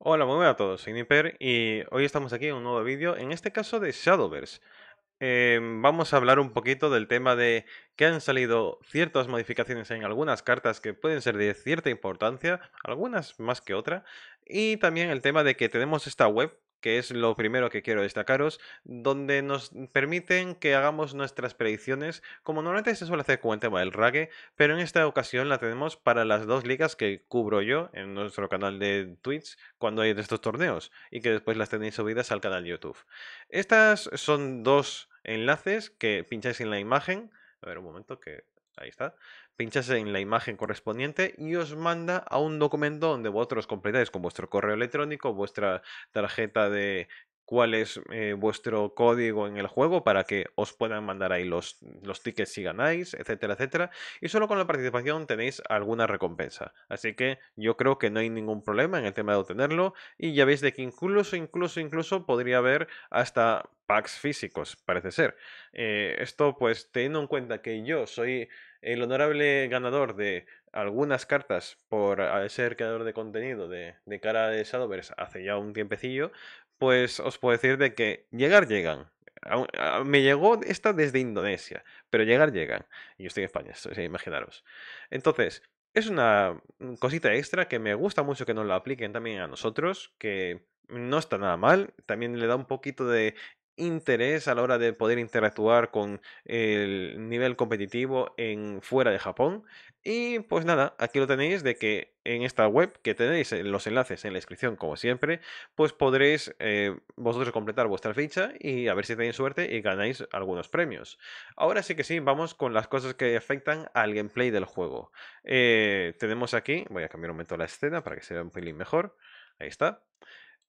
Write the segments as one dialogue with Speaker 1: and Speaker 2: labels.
Speaker 1: Hola, muy buenas a todos, soy Nipper y hoy estamos aquí en un nuevo vídeo, en este caso de Shadowverse. Em, vamos a hablar un poquito del tema de que han salido ciertas modificaciones en algunas cartas que pueden ser de cierta importancia, algunas más que otra, y también el tema de que tenemos esta web que es lo primero que quiero destacaros, donde nos permiten que hagamos nuestras predicciones, como normalmente se suele hacer con el tema del rague, pero en esta ocasión la tenemos para las dos ligas que cubro yo en nuestro canal de Twitch cuando hay estos torneos, y que después las tenéis subidas al canal de YouTube. Estas son dos enlaces que pincháis en la imagen, a ver un momento que ahí está, pinchase en la imagen correspondiente y os manda a un documento donde vosotros completáis con vuestro correo electrónico, vuestra tarjeta de cuál es eh, vuestro código en el juego para que os puedan mandar ahí los, los tickets si ganáis, etcétera, etcétera. Y solo con la participación tenéis alguna recompensa. Así que yo creo que no hay ningún problema en el tema de obtenerlo. Y ya veis de que incluso, incluso, incluso podría haber hasta packs físicos, parece ser. Eh, esto pues teniendo en cuenta que yo soy el honorable ganador de algunas cartas por ser creador de contenido de, cara de Shadowverse hace ya un tiempecillo, pues os puedo decir de que llegar llegan. Ah, me llegó esta desde Indonesia, pero llegar llegan. Y yo estoy en España, imaginaros. Entonces, es una mm, cosita extra que me gusta mucho que nos la apliquen también a nosotros, que no está nada mal, también le da un poquito de interés a la hora de poder interactuar con el nivel competitivo en fuera de Japón. Y pues nada, aquí lo tenéis de que en esta web que tenéis los enlaces en la descripción como siempre, pues podréis eh, vosotros completar vuestra ficha y a ver si tenéis suerte y ganáis algunos premios. Ahora sí que sí, vamos con las cosas que afectan al gameplay del juego. Eh, tenemos aquí, voy a cambiar un momento la escena para que se vea un pelín mejor, ahí está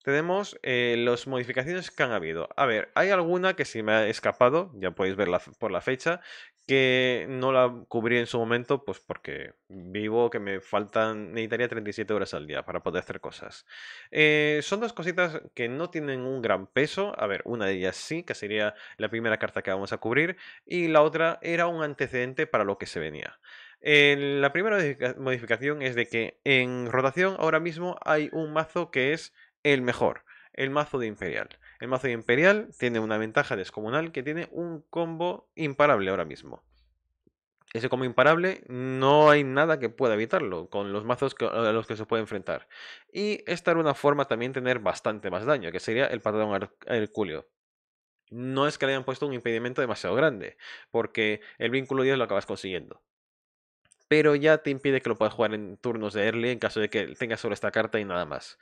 Speaker 1: tenemos eh, las modificaciones que han habido. A ver, hay alguna que se me ha escapado, ya podéis verla por la fecha, que no la cubrí en su momento, pues porque vivo que me faltan, necesitaría 37 horas al día para poder hacer cosas. Eh, son dos cositas que no tienen un gran peso. A ver, una de ellas sí, que sería la primera carta que vamos a cubrir, y la otra era un antecedente para lo que se venía. la primera modificación es de que en rotación ahora mismo hay un mazo que es el mejor, el mazo de Imperial. El mazo de Imperial tiene una ventaja descomunal que tiene un combo imparable ahora mismo. Ese combo imparable no hay nada que pueda evitarlo con los mazos a los que se puede enfrentar. Y esta era una forma también de tener bastante más daño, que sería el patrón Herculeo no es que le hayan puesto un impedimento demasiado grande, porque el vínculo 10 lo acabas consiguiendo pero ya te impide que lo puedas jugar en turnos de early en caso de que tengas solo esta carta y nada más.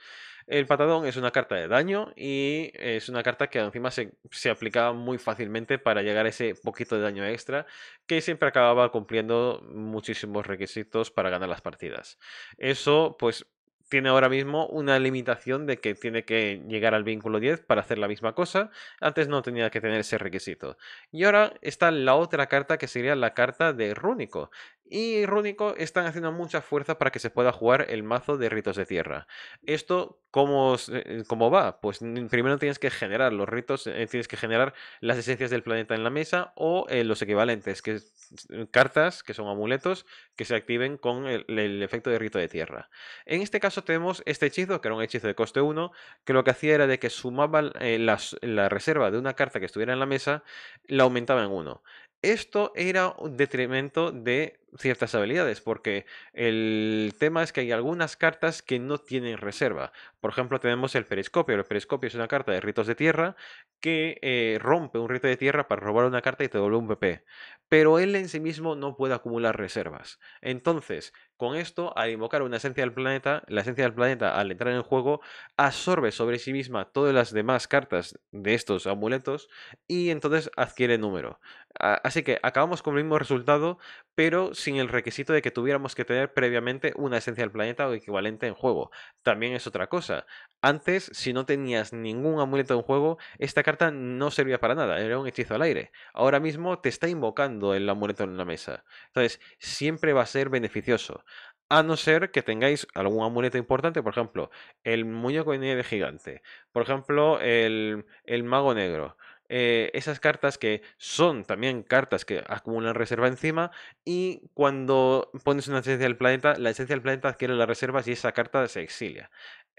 Speaker 1: El patadón es una carta de daño y es una carta que encima se, se aplicaba muy fácilmente para llegar a ese poquito de daño extra que siempre acababa cumpliendo muchísimos requisitos para ganar las partidas. Eso pues tiene ahora mismo una limitación de que tiene que llegar al vínculo 10 para hacer la misma cosa. Antes no tenía que tener ese requisito. Y ahora está la otra carta que sería la carta de Rúnico y Rúnico están haciendo mucha fuerza para que se pueda jugar el mazo de ritos de tierra. ¿Esto cómo, eh, cómo va? Pues primero tienes que generar los ritos, eh, tienes que generar las esencias del planeta en la mesa o eh, los equivalentes, que cartas, que son amuletos, que se activen con el, efecto de rito de tierra. En este caso tenemos este hechizo, que era un hechizo de coste 1, que lo que hacía era de que sumaba la, la reserva de una carta que estuviera en la mesa, la aumentaba en 1. Esto era un detrimento de ciertas habilidades, porque el tema es que hay algunas cartas que no tienen reserva. Por ejemplo, tenemos el periscopio. El periscopio es una carta de ritos de tierra que eh, rompe un rito de tierra para robar una carta y te devuelve un PP. Pero él en sí mismo no puede acumular reservas. Entonces, con esto, al invocar una esencia del planeta, la esencia del planeta al entrar en el juego absorbe sobre sí misma todas las demás cartas de estos amuletos y entonces adquiere número. Así que acabamos con el mismo resultado, pero sin el requisito de que tuviéramos que tener previamente una esencia del planeta o equivalente en juego. También es otra cosa. Antes, si no tenías ningún amuleto en juego, esta carta no servía para nada, era un hechizo al aire. Ahora mismo te está invocando el amuleto en la mesa. Entonces, siempre va a ser beneficioso. A no ser que tengáis algún amuleto importante, por ejemplo, el muñeco de nieve gigante, por ejemplo, el, el mago negro, eh, esas cartas que son también cartas que acumulan reserva encima y cuando pones una esencia del planeta, la esencia del planeta adquiere las reservas y esa carta se exilia.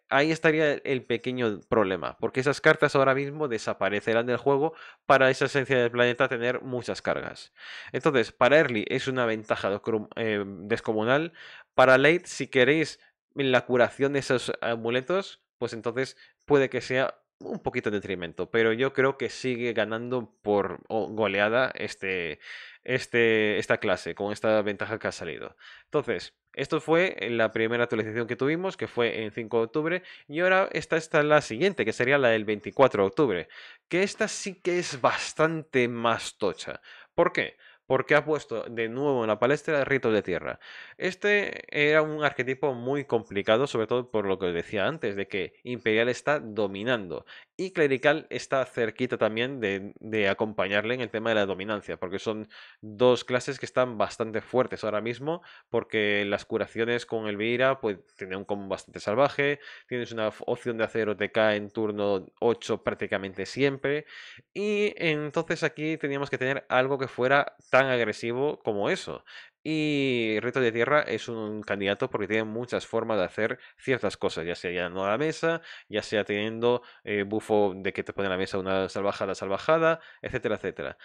Speaker 1: Ahí estaría el pequeño problema, porque esas cartas ahora mismo desaparecerán del juego para esa esencia del planeta tener muchas cargas. Entonces, para early es una ventaja eh, descomunal. Para late, si queréis la curación de esos amuletos, pues entonces puede que sea un poquito de detrimento, pero yo creo que sigue ganando por goleada este, este, esta clase, con esta ventaja que ha salido. Entonces, esto fue eh, la primera actualización que tuvimos, que fue en 5 de octubre, y ahora esta está la siguiente, que sería la del 24 de octubre, que esta sí que es bastante más tocha. ¿Por qué? porque ha puesto de nuevo en la palestra ritos de tierra. Este era un arquetipo muy complicado, sobre todo por lo que os decía antes, de que Imperial está dominando y Clerical está cerquita también de, acompañarle en el tema de la dominancia, porque son dos clases que están bastante fuertes ahora mismo, porque las curaciones con Elvira pues tienen un combo bastante salvaje, tienes una opción de hacer OTK en turno 8 prácticamente siempre, y entonces aquí teníamos que tener algo que fuera tan agresivo como eso. Y Reto de Tierra es un candidato porque tiene muchas formas de hacer ciertas cosas, ya sea a la mesa, ya sea teniendo eh, bufo de que te pone a la mesa una salvajada, salvajada, etcétera, etcétera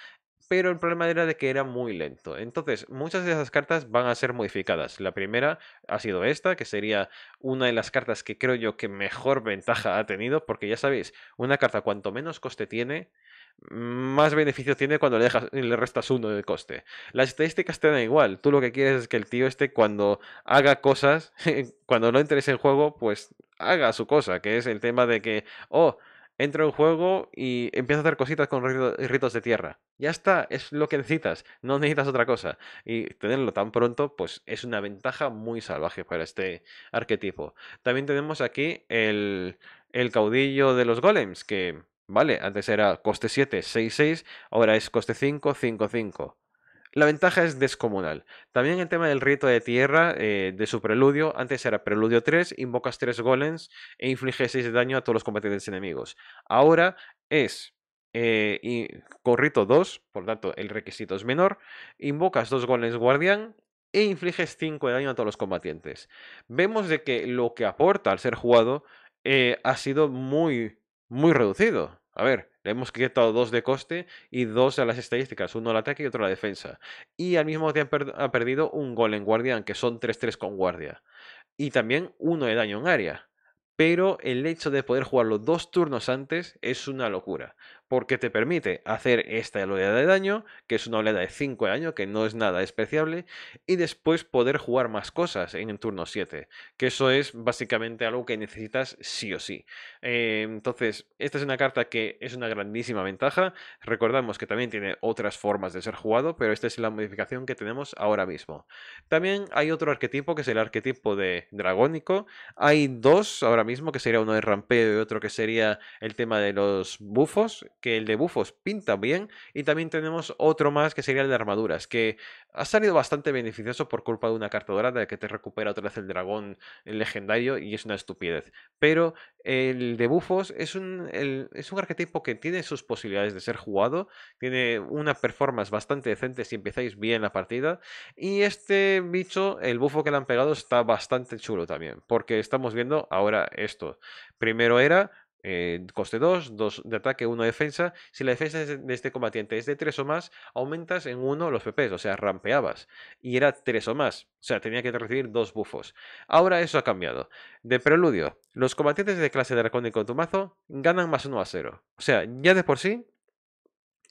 Speaker 1: pero el problema era de que era muy lento. Entonces, muchas de esas cartas van a ser modificadas. La primera ha sido esta, que sería una de las cartas que creo yo que mejor ventaja ha tenido, porque ya sabéis, una carta cuanto menos coste tiene, más beneficio tiene cuando le, dejas, le restas uno de coste. Las estadísticas te dan igual. Tú lo que quieres es que el tío este cuando haga cosas, cuando no entres en juego, pues haga su cosa, que es el tema de que, oh, entro en juego y empiezo a hacer cositas con ritos de tierra. Ya está, es lo que necesitas, no necesitas otra cosa. Y tenerlo tan pronto, pues es una ventaja muy salvaje para este arquetipo. También tenemos aquí el, el caudillo de los golems, que ¿vale? Antes era coste 7, 6, 6, ahora es coste 5, 5, 5. La ventaja es descomunal. También el tema del rito de tierra eh, de su preludio. Antes era preludio 3, invocas 3 golems e infliges 6 de daño a todos los combatientes enemigos. Ahora es eh, y con rito 2, por tanto el requisito es menor, invocas 2 golems guardián e infliges 5 de daño a todos los combatientes. Vemos de que lo que aporta al ser jugado eh, ha sido muy muy reducido. A ver, le hemos quitado dos de coste y dos a las estadísticas, uno al ataque y otro a la defensa. Y al mismo tiempo ha perdido un gol en guardia, aunque son 3-3 con guardia. Y también uno de daño en área. Pero el hecho de poder jugarlo dos turnos antes es una locura porque te permite hacer esta oleada de daño, que es una oleada de 5 de daño, que no es nada despreciable, y después poder jugar más cosas en el turno 7, que eso es básicamente algo que necesitas sí o sí. Eh, entonces, esta es una carta que es una grandísima ventaja, recordamos que también tiene otras formas de ser jugado, pero esta es la modificación que tenemos ahora mismo. También hay otro arquetipo, que es el arquetipo de dragónico, hay dos ahora mismo, que sería uno de rampeo y otro que sería el tema de los bufos, que el de bufos pinta bien. Y también tenemos otro más que sería el de armaduras, que ha salido bastante beneficioso por culpa de una carta dorada que te recupera otra vez el dragón legendario y es una estupidez. Pero el de bufos es un, es un arquetipo que tiene sus posibilidades de ser jugado, tiene una performance bastante decente si empezáis bien la partida. Y este bicho, el bufo que le han pegado, está bastante chulo también, porque estamos viendo ahora esto. Primero era coste 2, 2 de ataque, 1 de defensa. Si la defensa de este combatiente es de 3 o más, aumentas en 1 los PPs, o sea, rampeabas. Y era 3 o más, o sea, tenía que recibir 2 bufos. Ahora eso ha cambiado. De preludio, los combatientes de clase dracónico en tu mazo ganan más 1 a 0. O sea, ya de por sí,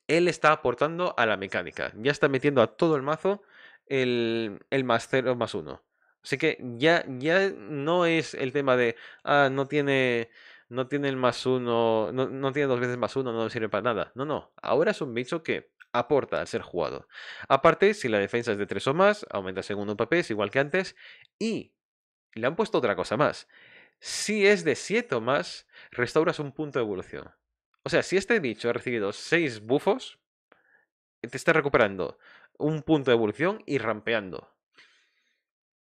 Speaker 1: él está aportando a la mecánica. Ya está metiendo a todo el mazo el, el más 0 más 1. Así que ya no es el tema de, ah, no tiene no tiene el más uno, no, no, tiene dos veces más uno, no sirve para nada. No, no, ahora es un bicho que aporta al ser jugado. Aparte, si la defensa es de 3 o más, aumenta segundo papel, es igual que antes. Y le han puesto otra cosa más. Si es de 7 o más, restauras un punto de evolución. O sea, si este bicho ha recibido 6 bufos, eh, te está recuperando un punto de evolución y rampeando.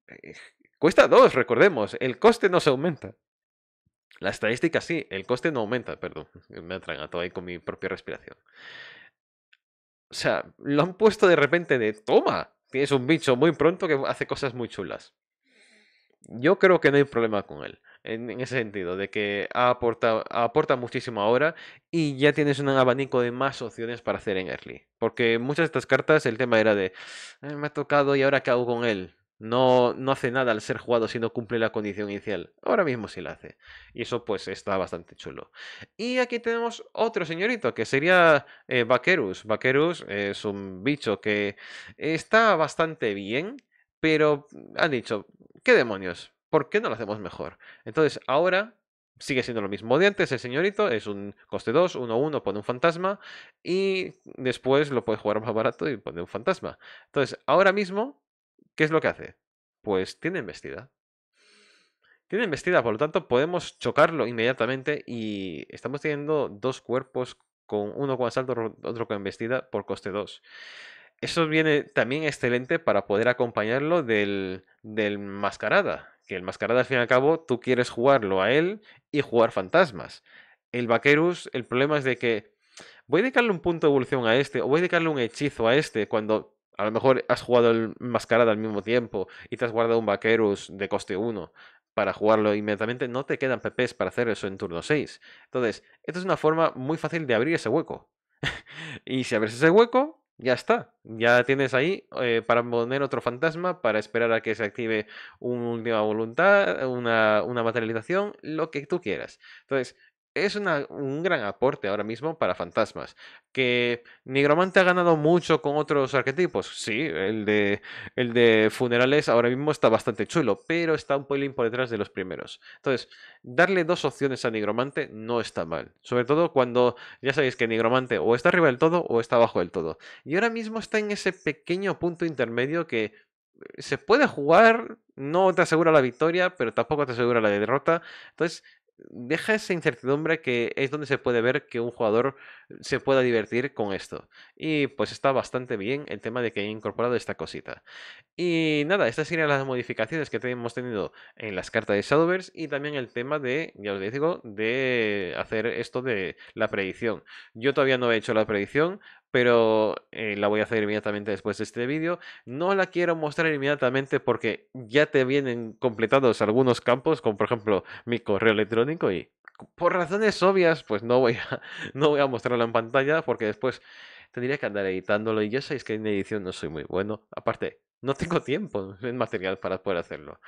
Speaker 1: Eh, cuesta 2, recordemos, el coste no se aumenta. La estadística sí, el coste no aumenta, perdón, me atraganto ahí con mi propia respiración. O sea, lo han puesto de repente de toma, tienes un bicho muy pronto que hace cosas muy chulas. Yo creo que no hay problema con él, en, ese sentido, de que aporta, aporta muchísimo ahora y ya tienes un abanico de más opciones para hacer en Early. Porque muchas de estas cartas el tema era de, me ha tocado y ahora qué hago con él. No, no hace nada al ser jugado si no cumple la condición inicial. Ahora mismo sí la hace. Y eso pues está bastante chulo. Y aquí tenemos otro señorito que sería eh, Vaquerus. Vaquerus es un bicho que está bastante bien, pero han dicho, ¿qué demonios? ¿Por qué no lo hacemos mejor? Entonces ahora sigue siendo lo mismo de antes, el señorito es un coste 2, 1, 1, pone un fantasma y después lo puedes jugar más barato y pone un fantasma. Entonces, ahora mismo ¿Qué es lo que hace? Pues tiene embestida. Tiene embestida, por lo tanto podemos chocarlo inmediatamente y estamos teniendo dos cuerpos con uno con asalto, otro con embestida por coste 2. Eso viene también excelente para poder acompañarlo del, del mascarada. Que el mascarada, al fin y al cabo, tú quieres jugarlo a él y jugar fantasmas. El Vaquerus, el problema es de que voy a dedicarle un punto de evolución a este, o voy a dedicarle un hechizo a este, cuando a lo mejor has jugado el Mascarada al mismo tiempo y te has guardado un Vaquerus de coste 1 para jugarlo inmediatamente. No te quedan PPs para hacer eso en turno 6. Entonces, esto es una forma muy fácil de abrir ese hueco. y si abres ese hueco, ya está. Ya tienes ahí eh, para poner otro fantasma, para esperar a que se active una última voluntad, una, una materialización, lo que tú quieras. Entonces, es un gran aporte ahora mismo para fantasmas. Que Nigromante ha ganado mucho con otros arquetipos. Sí, el de, el de funerales ahora mismo está bastante chulo, pero está un pelín por detrás de los primeros. Entonces, darle dos opciones a Nigromante no está mal. Sobre todo cuando ya sabéis que Nigromante o está arriba del todo o está abajo del todo. Y ahora mismo está en ese pequeño punto intermedio que eh, se puede jugar, no te asegura la victoria, pero tampoco te asegura la derrota. Entonces, deja esa incertidumbre que es donde se puede ver que un jugador se pueda divertir con esto. Y pues está bastante bien el tema de que haya incorporado esta cosita. Y nada, estas serían las modificaciones que hemos tenido en las cartas de Shadowverse y también el tema de, ya os digo, de hacer esto de la predicción. Yo todavía no he hecho la predicción, pero eh, la voy a hacer inmediatamente después de este vídeo. No la quiero mostrar inmediatamente porque ya te vienen completados algunos campos, como por ejemplo mi correo electrónico y por razones obvias, pues no voy a, no voy a mostrarla en pantalla porque después tendría que andar editándolo y ya sabéis que en edición no soy muy bueno. Aparte, no tengo tiempo en material para poder hacerlo.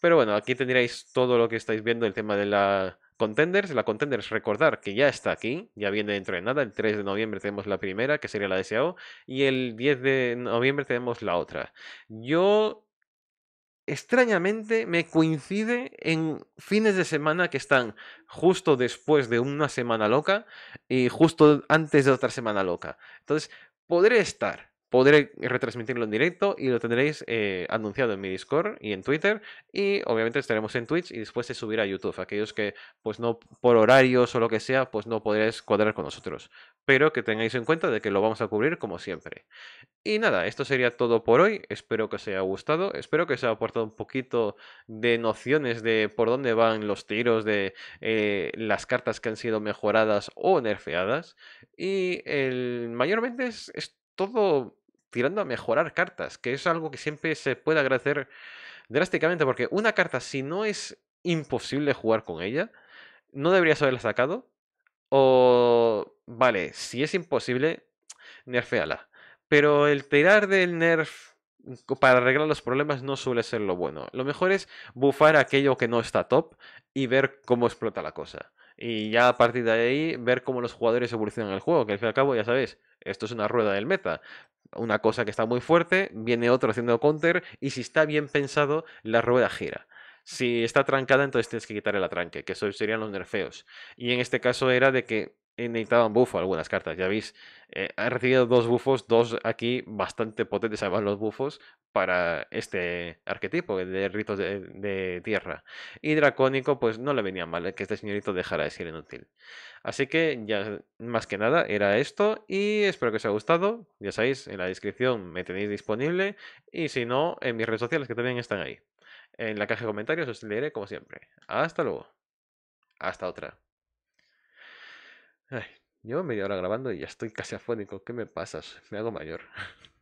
Speaker 1: Pero bueno, aquí tendríais todo lo que estáis viendo, el tema de la Contenders, la Contenders, recordar que ya está aquí, ya viene dentro de nada, el 3 de noviembre tenemos la primera, que sería la deseado y el 10 de noviembre tenemos la otra. Yo extrañamente me coincide en fines de semana que están justo después de una semana loca y justo antes de otra semana loca. Entonces, podré estar, podré retransmitirlo en directo y lo tendréis eh, anunciado en mi Discord y en Twitter y obviamente estaremos en Twitch y después se subirá a YouTube. Aquellos que pues no por horarios o lo que sea pues no podréis cuadrar con nosotros, pero que tengáis en cuenta de que lo vamos a cubrir como siempre. Y nada, esto sería todo por hoy. Espero que os haya gustado, espero que os haya aportado un poquito de nociones de por dónde van los tiros de eh, las cartas que han sido mejoradas o nerfeadas y el mayormente es todo tirando a mejorar cartas, que es algo que siempre se puede agradecer drásticamente, porque una carta, si no es imposible jugar con ella, no deberías haberla sacado. O, vale, si es imposible, nerfeala. Pero el tirar del nerf para arreglar los problemas no suele ser lo bueno. Lo mejor es bufar aquello que no está top y ver cómo explota la cosa y ya a partir de ahí ver cómo los jugadores evolucionan el juego, que al fin y al cabo ya sabéis, esto es una rueda del meta. Una cosa que está muy fuerte, viene otro haciendo counter y si está bien pensado, la rueda gira. Si está trancada, entonces tienes que quitar el atranque, que eso serían los nerfeos. Y en este caso era de que he buffo algunas cartas, ya veis. Eh, he recibido dos bufos, dos aquí bastante potentes, además los bufos, para este arquetipo de ritos de, de tierra. Y dracónico, pues no le venía mal eh, que este señorito dejara de ser inútil. Así que ya más que nada era esto y espero que os haya gustado. Ya sabéis, en la descripción me tenéis disponible y si no, en mis redes sociales que también están ahí. En la caja de comentarios os leeré como siempre. Hasta luego. Hasta otra. Ay, llevo media hora grabando y ya estoy casi afónico. ¿Qué me pasas? Me hago mayor.